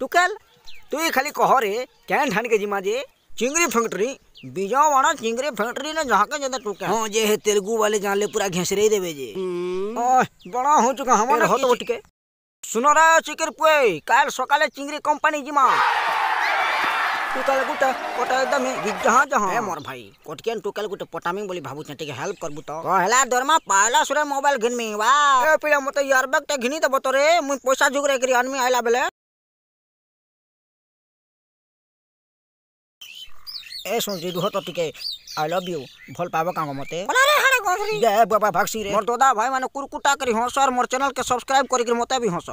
টুকাল তুই খালি কহরে কেন ধানকে জিমা যে চিংড়ি ফ্যাক্টরি बीजावाड़ा चिंगरी फैक्ट्री ने जहाँ का ज्यादा टूका हाँ जे है तेलुगु वाले जान ले पूरा घेस रही देवे जे हम्म। बड़ा हो चुका हमारे हो तो टिके सुनो रहा चिकर पुए कल सकाले चिंगरी कंपनी जिमा टुकल गुटे कोटा एकदम ही जहाँ जहाँ है मोर भाई कोटकेन टुकल गुटे पटामी बोली भाबू छे ठीक हेल्प करबू तो कहला दरमा पाला सुरे मोबाइल घिनमी वाह ए पिला मते यार बैग ते घिनी दबो तोरे मु पैसा जुगरे करी आदमी आइला बेले এ সঞ্জি দুহত অতিকে আই লাভ ইউ ভাল পাব কাম মতে দে বাবা ভাগসি রে কে সাবস্ক্রাইব কৰি মতে বি হসৰ